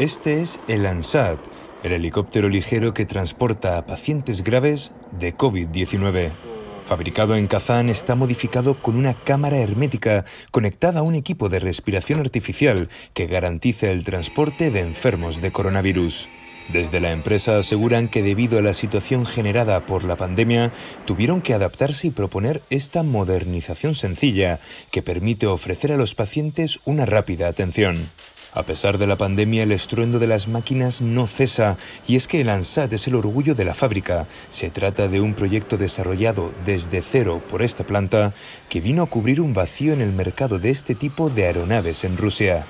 Este es el ANSAT, el helicóptero ligero que transporta a pacientes graves de COVID-19. Fabricado en Kazán, está modificado con una cámara hermética conectada a un equipo de respiración artificial que garantiza el transporte de enfermos de coronavirus. Desde la empresa aseguran que debido a la situación generada por la pandemia, tuvieron que adaptarse y proponer esta modernización sencilla que permite ofrecer a los pacientes una rápida atención. A pesar de la pandemia, el estruendo de las máquinas no cesa, y es que el ANSAT es el orgullo de la fábrica. Se trata de un proyecto desarrollado desde cero por esta planta que vino a cubrir un vacío en el mercado de este tipo de aeronaves en Rusia.